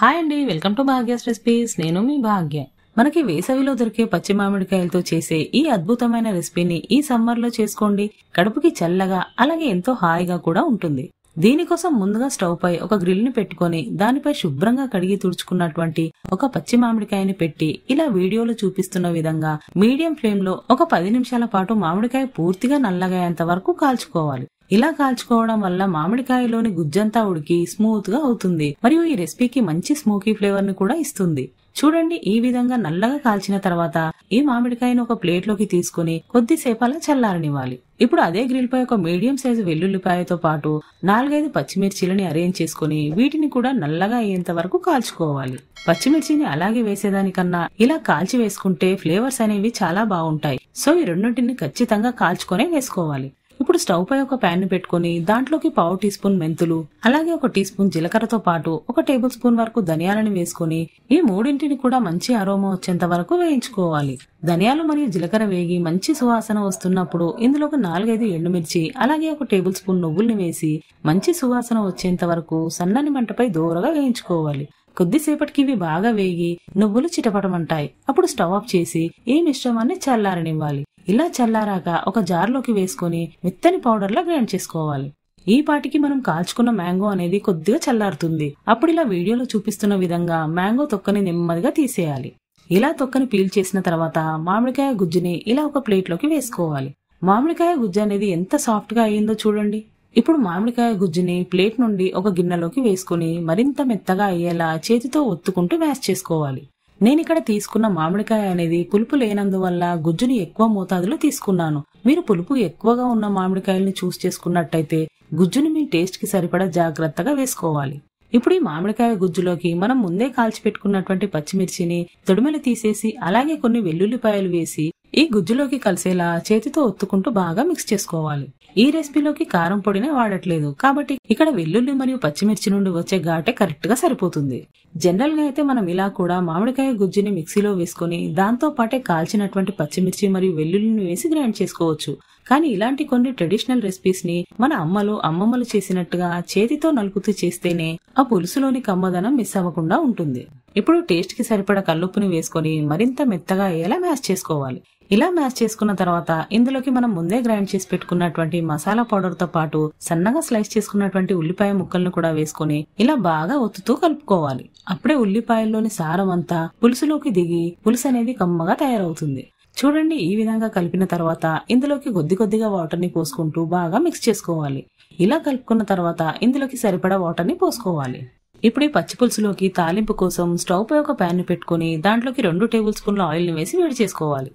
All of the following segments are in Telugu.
హాయ్ అండి వెల్కమ్ టు భాగ్యస్ రెసిపీస్ నేను మీ భాగ్య మనకి వేసవిలో దొరికే పచ్చి మామిడికాయలతో చేసే ఈ అద్భుతమైన రెసిపీని ఈ సమ్మర్లో చేసుకోండి కడుపుకి చల్లగా అలాగే ఎంతో హాయిగా కూడా ఉంటుంది దీనికోసం ముందుగా స్టవ్ పై ఒక గ్రిల్ ని పెట్టుకొని దానిపై శుభ్రంగా కడిగి తుడుచుకున్నటువంటి ఒక పచ్చి మామిడికాయని పెట్టి ఇలా వీడియోలో చూపిస్తున్న విధంగా మీడియం ఫ్లేమ్ లో ఒక పది నిమిషాల పాటు మామిడికాయ పూర్తిగా నల్లగయ్యేంత వరకు కాల్చుకోవాలి ఇలా కాల్చుకోవడం వల్ల మామిడికాయలోని గుజ్జంతా ఉడికి స్మూత్ గా అవుతుంది మరియు ఈ రెసిపీకి మంచి స్మోకీ ఫ్లేవర్ ను కూడా ఇస్తుంది చూడండి ఈ విధంగా నల్లగా కాల్చిన తర్వాత ఈ మామిడికాయను ఒక ప్లేట్ లోకి తీసుకుని కొద్దిసేపు అలా చల్లారనివ్వాలి ఇప్పుడు అదే గ్రిల్ పై ఒక మీడియం సైజు వెల్లుల్లిపాయతో పాటు నాలుగైదు పచ్చిమిర్చిలని అరేంజ్ చేసుకుని వీటిని కూడా నల్లగా అయ్యేంత వరకు కాల్చుకోవాలి పచ్చిమిర్చిని అలాగే వేసేదానికన్నా ఇలా కాల్చి వేసుకుంటే ఫ్లేవర్స్ అనేవి చాలా బాగుంటాయి సో ఈ రెండింటిని ఖచ్చితంగా కాల్చుకొనే వేసుకోవాలి ఇప్పుడు స్టవ్ పై ఒక ప్యాన్ పెట్టుకుని దాంట్లోకి పావు టీ స్పూన్ మెంతులు అలాగే ఒక టీ స్పూన్ జీలకర్రతో పాటు ఒక టేబుల్ స్పూన్ వరకు ధనియాలను వేసుకుని ఈ మూడింటిని కూడా మంచి అరోమా వచ్చేంత వరకు వేయించుకోవాలి ధనియాలు మరియు జీలకర్ర వేగి మంచి సువాసన వస్తున్నప్పుడు ఇందులో ఒక నాలుగైదు ఎండుమిర్చి అలాగే ఒక టేబుల్ స్పూన్ నువ్వుల్ని వేసి మంచి సువాసన వచ్చేంత వరకు సన్నని మంటపై దూరగా వేయించుకోవాలి కొద్దిసేపటికి ఇవి బాగా వేగి నువ్వులు చిటపడమంటాయి అప్పుడు స్టవ్ ఆఫ్ చేసి ఈ మిశ్రమాన్ని చల్లారనివ్వాలి ఇలా చల్లారాక ఒక జార్లోకి వేసుకొని మెత్తని పౌడర్లా గ్రైండ్ చేసుకోవాలి ఈ పాటికి మనం కాల్చుకున్న మ్యాంగో అనేది కొద్దిగా చల్లారుతుంది అప్పుడు ఇలా వీడియోలో చూపిస్తున్న విధంగా మ్యాంగో తొక్కని నెమ్మదిగా తీసేయాలి ఇలా తొక్కని పీల్ చేసిన తర్వాత మామిడికాయ గుజ్జుని ఇలా ఒక ప్లేట్లోకి వేసుకోవాలి మామిడికాయ గుజ్జు అనేది ఎంత సాఫ్ట్గా అయ్యిందో చూడండి ఇప్పుడు మామిడికాయ గుజ్జుని ప్లేట్ నుండి ఒక గిన్నెలోకి వేసుకుని మరింత మెత్తగా అయ్యేలా చేతితో ఒత్తుకుంటూ మ్యాష్ చేసుకోవాలి నేనిక్కడ తీసుకున్న మామిడికాయ అనేది పులుపు లేనందువల్ల గుజ్జుని ఎక్కువ మోతాదులో తీసుకున్నాను మీరు పులుపు ఎక్కువగా ఉన్న మామిడికాయల్ని చూస్ చేసుకున్నట్టయితే గుజ్జుని మీ టేస్ట్ కి సరిపడా జాగ్రత్తగా వేసుకోవాలి ఇప్పుడు ఈ మామిడికాయ గుజ్జులోకి మనం ముందే కాల్చి పెట్టుకున్నటువంటి పచ్చిమిర్చిని తొడిమలు తీసేసి అలాగే కొన్ని వెల్లుల్లిపాయలు వేసి ఈ గుజ్జులోకి కలిసేలా చేతితో ఒత్తుకుంటూ బాగా మిక్స్ చేసుకోవాలి ఈ రెసిపీలోకి కారం పొడినే వాడట్లేదు కాబట్టి ఇక్కడ వెల్లుల్లి మరియు పచ్చిమిర్చి నుండి వచ్చే ఘాటే కరెక్ట్ గా సరిపోతుంది జనరల్ గా అయితే మనం ఇలా కూడా మామిడికాయ గుజ్జుని మిక్సీలో వేసుకుని దాంతో పాటే కాల్చినటువంటి పచ్చిమిర్చి మరియు వెల్లుల్లిని వేసి గ్రైండ్ చేసుకోవచ్చు కానీ ఇలాంటి కొన్ని ట్రెడిషనల్ రెసిపీస్ ని మన అమ్మలు అమ్మమ్మలు చేసినట్టుగా చేతితో నలుపుతూ చేస్తేనే ఆ పులుసులోని కమ్మదనం మిస్ అవ్వకుండా ఉంటుంది ఇప్పుడు టేస్ట్ కి సరిపడ కల్లుప్పుని వేసుకొని మరింత మెత్తగా ఎలా మ్యాష్ చేసుకోవాలి ఇలా మ్యాష్ చేసుకున్న తర్వాత ఇందులోకి మనం ముందే గ్రైండ్ చేసి పెట్టుకున్నటువంటి మసాలా పౌడర్ తో పాటు సన్నగా స్లైస్ చేసుకున్నటువంటి ఉల్లిపాయ ముక్కలను కూడా వేసుకుని ఇలా బాగా ఒత్తుతూ కలుపుకోవాలి అప్పుడే ఉల్లిపాయల్లోని సారం అంతా పులుసులోకి దిగి పులుసు అనేది కమ్మగా తయారవుతుంది చూడండి ఈ విధంగా కలిపిన తర్వాత ఇందులోకి కొద్ది కొద్దిగా వాటర్ని పోసుకుంటూ బాగా మిక్స్ చేసుకోవాలి ఇలా కలుపుకున్న తర్వాత ఇందులోకి సరిపడా వాటర్ని పోసుకోవాలి ఇప్పుడు ఈ పచ్చిపులుసులోకి తాలింపు కోసం స్టవ్ పై ఒక ప్యాన్ పెట్టుకుని దాంట్లోకి రెండు టేబుల్ స్పూన్ల ఆయిల్ని వేసి వేడి చేసుకోవాలి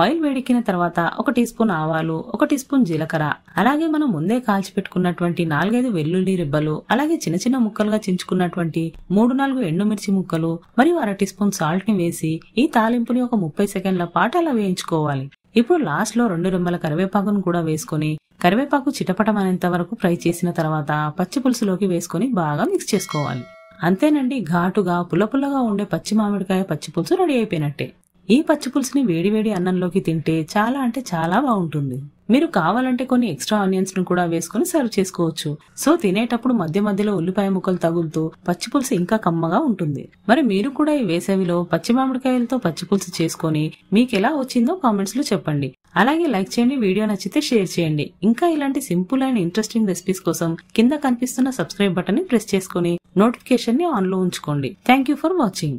ఆయిల్ వేడెక్కిన తర్వాత ఒక టీ స్పూన్ ఆవాలు ఒక టీ స్పూన్ జీలకర్ర అలాగే మనం ముందే కాల్చి పెట్టుకున్నటువంటి నాలుగైదు వెల్లుల్లి రిబ్బలు అలాగే చిన్న చిన్న ముక్కలుగా చించుకున్నటువంటి మూడు నాలుగు ఎండుమిర్చి ముక్కలు మరియు అర టీ స్పూన్ సాల్ట్ ని వేసి ఈ తాలింపుని ఒక ముప్పై సెకండ్ల పాటు అలా వేయించుకోవాలి ఇప్పుడు లాస్ట్ లో రెండు రెమ్మల కరివేపాకును కూడా వేసుకుని కరివేపాకు చిటపటమైనంత వరకు ఫ్రై చేసిన తర్వాత పచ్చి పులుసులోకి వేసుకుని బాగా మిక్స్ చేసుకోవాలి అంతేనండి ఘాటుగా పుల్లపుల్లగా ఉండే పచ్చి మామిడికాయ పచ్చి పులుసు రెడీ అయిపోయినట్టే ఈ పచ్చిపులుసుని వేడివేడి అన్నంలోకి తింటే చాలా అంటే చాలా బాగుంటుంది మీరు కావాలంటే కొన్ని ఎక్స్ట్రా ఆనియన్స్ ను కూడా వేసుకుని సర్వ్ చేసుకోవచ్చు సో తినేటప్పుడు మధ్య మధ్యలో ఉల్లిపాయ ముక్కలు తగులుతూ పచ్చిపులుసు ఇంకా కమ్మగా ఉంటుంది మరి మీరు కూడా ఈ వేసవిలో పచ్చి మామిడికాయలతో పచ్చిపులుసు చేసుకుని మీకు ఎలా వచ్చిందో కామెంట్స్ లో చెప్పండి అలాగే లైక్ చేయండి వీడియో నచ్చితే షేర్ చేయండి ఇంకా ఇలాంటి సింపుల్ అండ్ ఇంట్రెస్టింగ్ రెసిపీస్ కోసం కింద కనిపిస్తున్న సబ్స్క్రైబ్ బటన్ ని ప్రెస్ చేసుకుని నోటిఫికేషన్ ని ఆన్ లో ఉంచుకోండి థ్యాంక్ యూ ఫర్ వాచింగ్